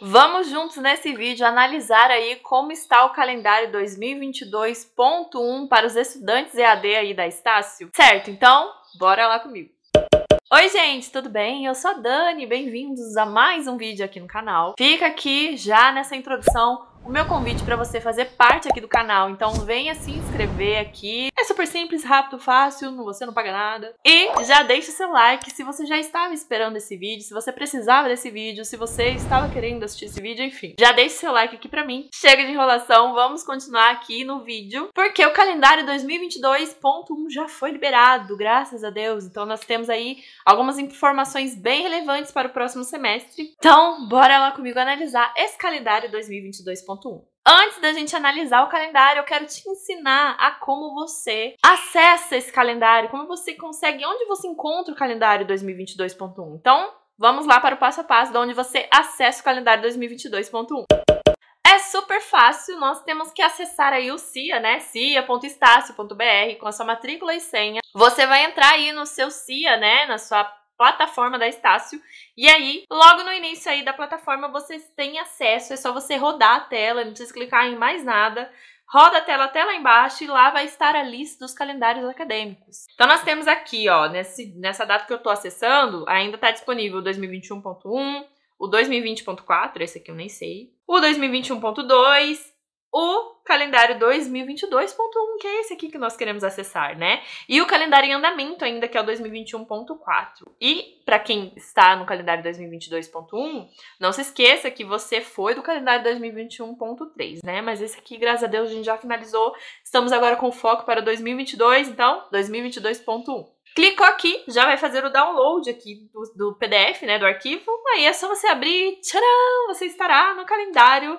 Vamos juntos nesse vídeo analisar aí como está o calendário 2022.1 para os estudantes EAD aí da Estácio. Certo, então, bora lá comigo. Oi, gente, tudo bem? Eu sou a Dani, bem-vindos a mais um vídeo aqui no canal. Fica aqui já nessa introdução o meu convite para você fazer parte aqui do canal. Então venha se inscrever aqui. É super simples, rápido, fácil, você não paga nada. E já deixa seu like se você já estava esperando esse vídeo, se você precisava desse vídeo, se você estava querendo assistir esse vídeo, enfim. Já deixa seu like aqui para mim. Chega de enrolação, vamos continuar aqui no vídeo, porque o calendário 2022.1 já foi liberado, graças a Deus. Então nós temos aí algumas informações bem relevantes para o próximo semestre. Então, bora lá comigo analisar esse calendário 2022.1. 2.1. Antes da gente analisar o calendário, eu quero te ensinar a como você acessa esse calendário, como você consegue, onde você encontra o calendário 2022.1. Então, vamos lá para o passo a passo de onde você acessa o calendário 2022.1. É super fácil, nós temos que acessar aí o CIA, né? cia.estácio.br com a sua matrícula e senha. Você vai entrar aí no seu CIA, né? Na sua plataforma da Estácio. E aí, logo no início aí da plataforma, vocês têm acesso, é só você rodar a tela, não precisa clicar em mais nada. Roda a tela até lá embaixo e lá vai estar a lista dos calendários acadêmicos. Então nós temos aqui, ó, nesse, nessa data que eu tô acessando, ainda está disponível o 2021.1, o 2020.4, esse aqui eu nem sei, o 2021.2 calendário 2022.1, que é esse aqui que nós queremos acessar, né? E o calendário em andamento ainda, que é o 2021.4. E para quem está no calendário 2022.1, não se esqueça que você foi do calendário 2021.3, né? Mas esse aqui, graças a Deus, a gente já finalizou. Estamos agora com foco para 2022, então 2022.1. Clicou aqui, já vai fazer o download aqui do, do, PDF, né, do arquivo. Aí é só você abrir, tcharam, você estará no calendário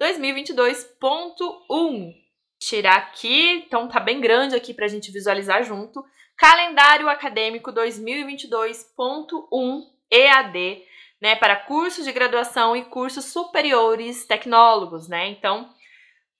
2022.1. Tirar aqui, então tá bem grande aqui para a gente visualizar junto. Calendário Acadêmico 2022.1 EAD, né, para cursos de graduação e cursos superiores tecnólogos, né? Então,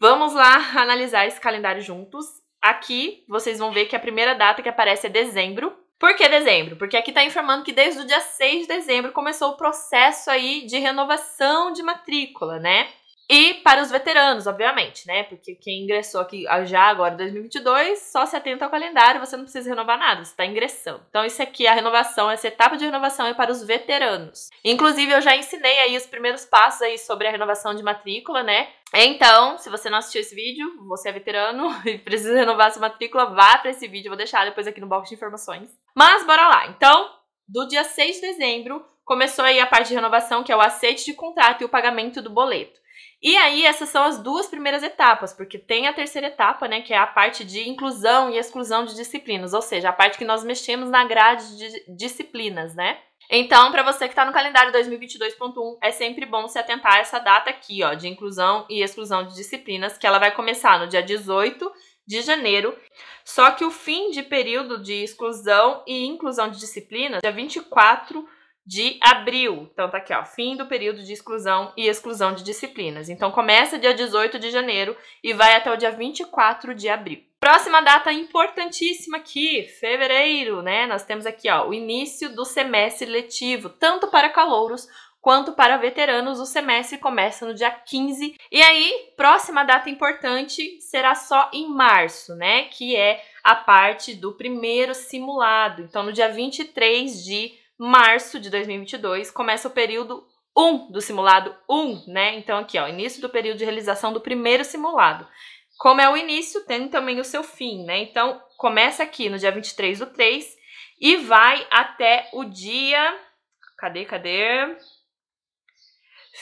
vamos lá analisar esse calendário juntos. Aqui vocês vão ver que a primeira data que aparece é dezembro, por que dezembro? Porque aqui está informando que desde o dia 6 de dezembro começou o processo aí de renovação de matrícula, né? E para os veteranos, obviamente, né? Porque quem ingressou aqui já agora, 2022, só se atenta ao calendário, você não precisa renovar nada, você está ingressando. Então, isso aqui, a renovação, essa etapa de renovação é para os veteranos. Inclusive, eu já ensinei aí os primeiros passos aí sobre a renovação de matrícula, né? Então, se você não assistiu esse vídeo, você é veterano e precisa renovar sua matrícula, vá para esse vídeo, vou deixar depois aqui no box de informações. Mas bora lá. Então, do dia 6 de dezembro, começou aí a parte de renovação, que é o aceite de contrato e o pagamento do boleto. E aí, essas são as duas primeiras etapas, porque tem a terceira etapa, né, que é a parte de inclusão e exclusão de disciplinas, ou seja, a parte que nós mexemos na grade de disciplinas, né? Então, para você que está no calendário 2022.1, é sempre bom se atentar a essa data aqui, ó, de inclusão e exclusão de disciplinas, que ela vai começar no dia 18 de janeiro. Só que o fim de período de exclusão e inclusão de disciplinas, dia 24 de de abril. Então tá aqui, ó, fim do período de exclusão e exclusão de disciplinas. Então começa dia 18 de janeiro e vai até o dia 24 de abril. Próxima data importantíssima aqui, fevereiro, né? Nós temos aqui, ó, o início do semestre letivo, tanto para calouros quanto para veteranos, o semestre começa no dia 15. E aí, próxima data importante será só em março, né? Que é a parte do primeiro simulado. Então, no dia 23 de março de 2022 começa o período 1 do simulado 1, né? Então aqui, ó, início do período de realização do primeiro simulado. Como é o início, tem também o seu fim, né? Então começa aqui no dia 23 do 3 e vai até o dia Cadê, cadê?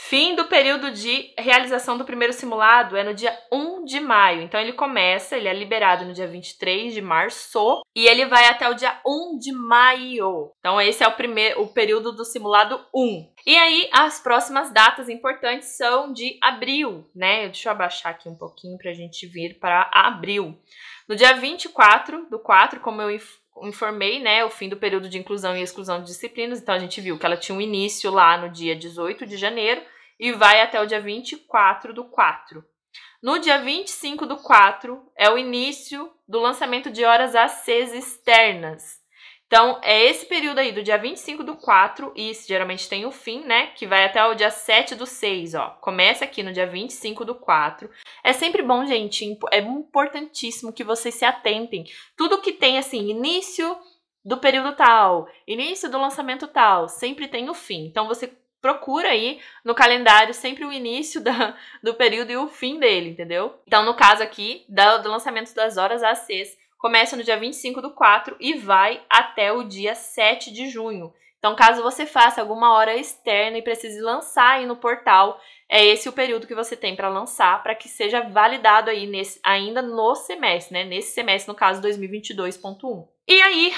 Fim do período de realização do primeiro simulado é no dia 1 de maio. Então ele começa, ele é liberado no dia 23 de março e ele vai até o dia 1 de maio. Então esse é o primeiro o período do simulado 1. E aí as próximas datas importantes são de abril, né? Deixa eu abaixar aqui um pouquinho para a gente vir para abril. No dia 24 do 4, como eu informei, né, o fim do período de inclusão e exclusão de disciplinas. Então a gente viu que ela tinha um início lá no dia 18 de janeiro e vai até o dia 24 do 4. No dia 25 do 4 é o início do lançamento de horas ACs externas. Então, é esse período aí do dia 25 do 4, e isso geralmente tem o fim, né? Que vai até o dia 7 do 6, ó. Começa aqui no dia 25 do 4. É sempre bom, gente, é importantíssimo que vocês se atentem. Tudo que tem, assim, início do período tal, início do lançamento tal, sempre tem o fim. Então, você procura aí no calendário sempre o início da, do período e o fim dele, entendeu? Então, no caso aqui, do lançamento das horas às 6, começa no dia 25 do 4 e vai até o dia 7 de junho. Então, caso você faça alguma hora externa e precise lançar aí no portal, é esse o período que você tem para lançar, para que seja validado aí nesse, ainda no semestre, né? Nesse semestre, no caso 2022.1. E aí,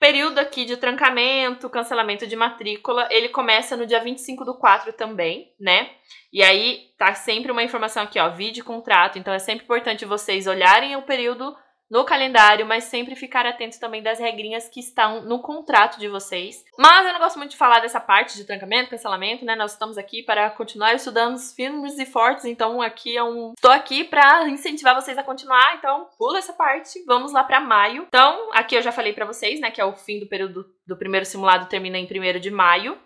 período aqui de trancamento, cancelamento de matrícula, ele começa no dia 25 do 4 também, né? E aí, tá sempre uma informação aqui, ó, vídeo contrato. Então, é sempre importante vocês olharem o período no calendário, mas sempre ficar atento também das regrinhas que estão no contrato de vocês. Mas eu não gosto muito de falar dessa parte de trancamento, cancelamento, né? Nós estamos aqui para continuar estudando os filmes e fortes, então aqui é um estou aqui para incentivar vocês a continuar, então pula essa parte, vamos lá para maio. Então, aqui eu já falei para vocês, né, que é o fim do período do primeiro simulado termina em 1 de maio.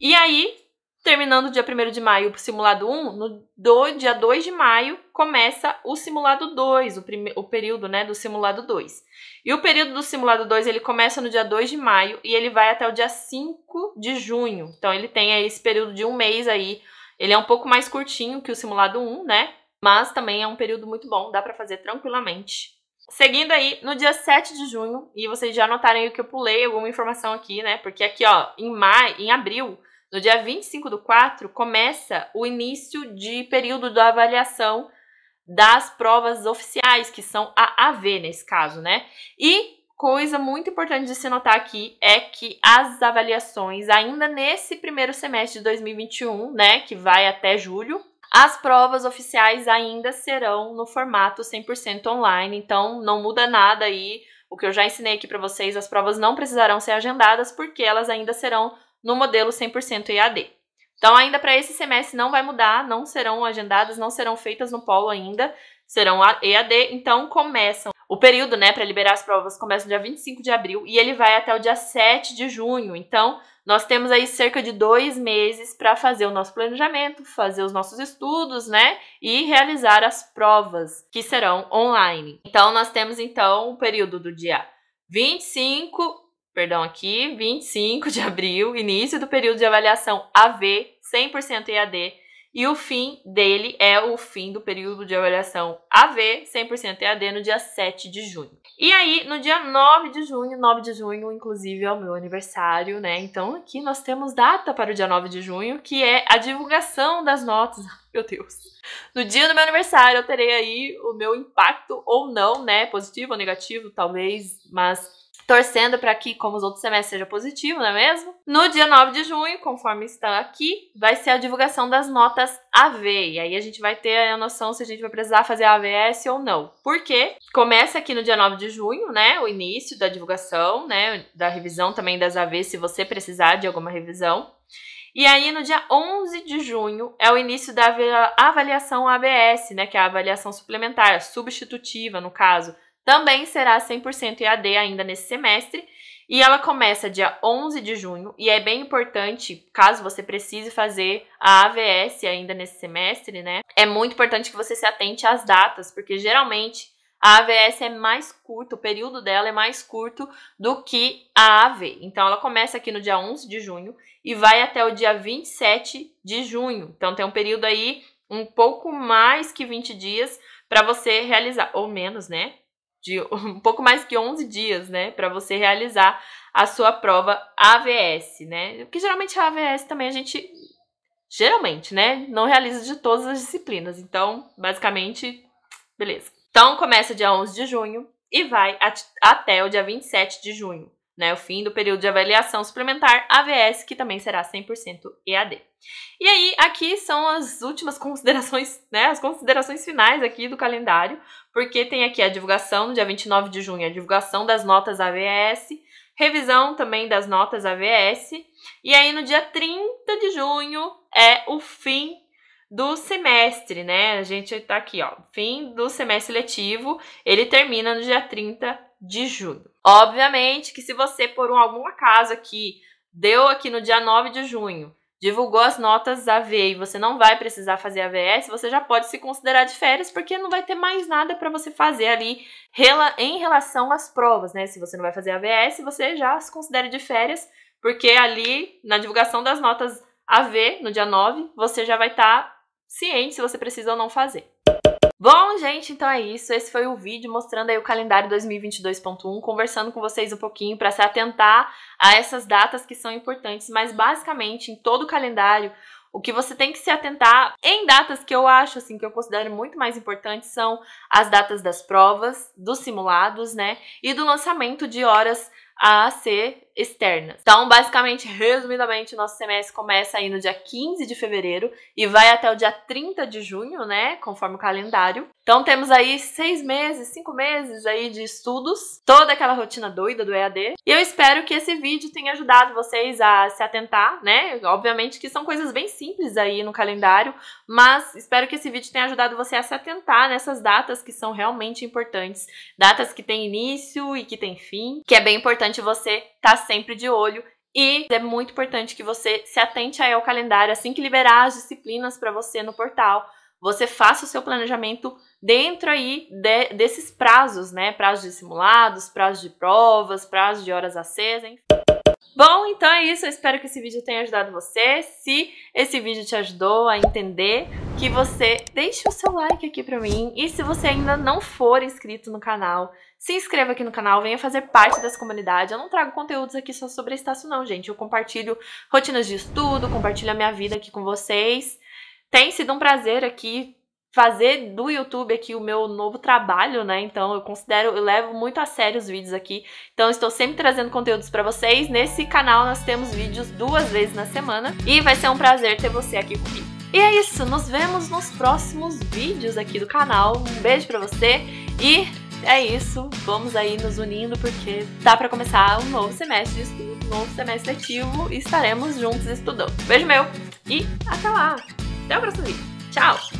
E aí, Terminando o dia 1 de maio o simulado 1, no do, dia 2 de maio começa o simulado 2, o, prime, o período né, do simulado 2. E o período do simulado 2 ele começa no dia 2 de maio e ele vai até o dia 5 de junho. Então ele tem esse período de um mês aí. Ele é um pouco mais curtinho que o simulado 1, né? Mas também é um período muito bom, dá para fazer tranquilamente. Seguindo aí, no dia 7 de junho, e vocês já notarem que eu pulei alguma informação aqui, né? Porque aqui, ó, em maio, em abril, no dia 25 do 4, começa o início de período da avaliação das provas oficiais, que são a AV nesse caso, né? E coisa muito importante de se notar aqui é que as avaliações, ainda nesse primeiro semestre de 2021, né, que vai até julho, as provas oficiais ainda serão no formato 100% online, então não muda nada aí. O que eu já ensinei aqui para vocês, as provas não precisarão ser agendadas porque elas ainda serão no modelo 100% EAD. Então, ainda para esse semestre não vai mudar, não serão agendadas, não serão feitas no polo ainda, serão EAD, então começam. O período, né, para liberar as provas começa no dia 25 de abril e ele vai até o dia 7 de junho. Então, nós temos aí cerca de dois meses para fazer o nosso planejamento, fazer os nossos estudos, né, e realizar as provas que serão online. Então, nós temos então o período do dia 25 perdão aqui, 25 de abril, início do período de avaliação AV, 100% EAD, e o fim dele é o fim do período de avaliação AV, 100% EAD, no dia 7 de junho. E aí, no dia 9 de junho, 9 de junho, inclusive, é o meu aniversário, né? Então, aqui nós temos data para o dia 9 de junho, que é a divulgação das notas. Meu Deus! No dia do meu aniversário, eu terei aí o meu impacto ou não, né? Positivo ou negativo, talvez, mas torcendo para que, como os outros semestres, seja positivo, não é mesmo? No dia 9 de junho, conforme está aqui, vai ser a divulgação das notas AV. E aí a gente vai ter a noção se a gente vai precisar fazer AVS ou não. Porque começa aqui no dia 9 de junho, né? O início da divulgação, né? Da revisão também das AVs, se você precisar de alguma revisão. E aí, no dia 11 de junho, é o início da avaliação ABS, né? Que é a avaliação suplementar, substitutiva, no caso também será 100% EAD ainda nesse semestre. E ela começa dia 11 de junho, e é bem importante, caso você precise fazer a AVS ainda nesse semestre, né? É muito importante que você se atente às datas, porque geralmente a AVS é mais curta, o período dela é mais curto do que a AV. Então ela começa aqui no dia 11 de junho e vai até o dia 27 de junho. Então tem um período aí um pouco mais que 20 dias para você realizar, ou menos, né? de um pouco mais que 11 dias, né, para você realizar a sua prova AVS, né? Porque geralmente a AVS também a gente geralmente, né, não realiza de todas as disciplinas. Então, basicamente, beleza. Então começa dia 11 de junho e vai at até o dia 27 de junho né, o fim do período de avaliação suplementar AVS, que também será 100% EAD. E aí, aqui são as últimas considerações, né, as considerações finais aqui do calendário, porque tem aqui a divulgação no dia 29 de junho, a divulgação das notas AVS, revisão também das notas AVS, e aí no dia 30 de junho é o fim do semestre, né? A gente tá aqui, ó, fim do semestre letivo, ele termina no dia 30 de junho. Obviamente que se você, por algum acaso aqui, deu aqui no dia 9 de junho, divulgou as notas AV e você não vai precisar fazer AVS, você já pode se considerar de férias, porque não vai ter mais nada para você fazer ali em relação às provas, né? Se você não vai fazer AVS, você já se considera de férias, porque ali na divulgação das notas AV, no dia 9, você já vai estar tá ciente se você precisa ou não fazer. Bom, gente, então é isso. Esse foi o vídeo mostrando aí o calendário 2022.1, conversando com vocês um pouquinho para se atentar a essas datas que são importantes, mas basicamente em todo o calendário, o que você tem que se atentar em datas que eu acho assim que eu considero muito mais importantes são as datas das provas, dos simulados, né, e do lançamento de horas a ser externas. Então, basicamente, resumidamente, nosso semestre começa aí no dia 15 de fevereiro e vai até o dia 30 de junho, né? Conforme o calendário. Então temos aí seis meses, cinco meses aí de estudos, toda aquela rotina doida do EAD. E eu espero que esse vídeo tenha ajudado vocês a se atentar, né? Obviamente que são coisas bem simples aí no calendário, mas espero que esse vídeo tenha ajudado você a se atentar nessas datas que são realmente importantes, datas que têm início e que têm fim, que é bem importante você tá sempre de olho e é muito importante que você se atente aí ao calendário assim que liberar as disciplinas para você no portal. Você faça o seu planejamento dentro aí de, desses prazos, né? Prazos de simulados, prazos de provas, prazos de horas acesas, enfim. Bom, então é isso. Eu espero que esse vídeo tenha ajudado você. Se esse vídeo te ajudou a entender, que você deixe o seu like aqui pra mim. E se você ainda não for inscrito no canal, se inscreva aqui no canal, venha fazer parte dessa comunidade. Eu não trago conteúdos aqui só sobre a Estácio não, gente. Eu compartilho rotinas de estudo, compartilho a minha vida aqui com vocês. Tem sido um prazer aqui fazer do YouTube aqui o meu novo trabalho, né? Então eu considero, eu levo muito a sério os vídeos aqui. Então estou sempre trazendo conteúdos para vocês. Nesse canal nós temos vídeos duas vezes na semana e vai ser um prazer ter você aqui comigo. E é isso, nos vemos nos próximos vídeos aqui do canal. Um beijo para você e é isso. Vamos aí nos unindo porque tá para começar um novo semestre de estudo, um novo semestre ativo e estaremos juntos estudando. Beijo meu e até lá. Até o próximo vídeo. Tchau!